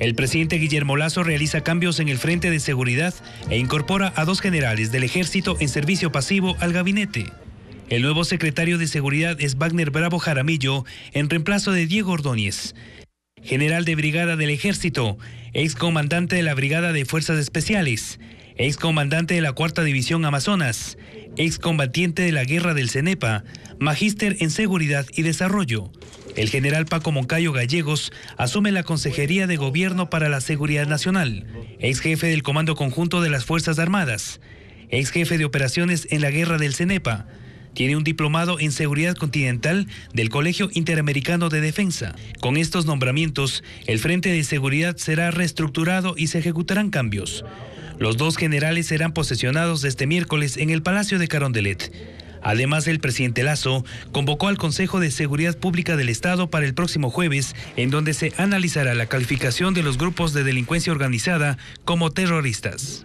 El presidente Guillermo Lazo realiza cambios en el Frente de Seguridad e incorpora a dos generales del ejército en servicio pasivo al gabinete. El nuevo secretario de Seguridad es Wagner Bravo Jaramillo, en reemplazo de Diego Ordóñez. General de Brigada del Ejército, excomandante de la Brigada de Fuerzas Especiales, excomandante de la Cuarta División Amazonas, excombatiente de la Guerra del Cenepa, magíster en Seguridad y Desarrollo, el general Paco Moncayo Gallegos asume la Consejería de Gobierno para la Seguridad Nacional, ex jefe del Comando Conjunto de las Fuerzas Armadas, ex jefe de operaciones en la Guerra del Cenepa, tiene un diplomado en Seguridad Continental del Colegio Interamericano de Defensa. Con estos nombramientos, el Frente de Seguridad será reestructurado y se ejecutarán cambios. Los dos generales serán posesionados este miércoles en el Palacio de Carondelet. Además, el presidente Lazo convocó al Consejo de Seguridad Pública del Estado para el próximo jueves, en donde se analizará la calificación de los grupos de delincuencia organizada como terroristas.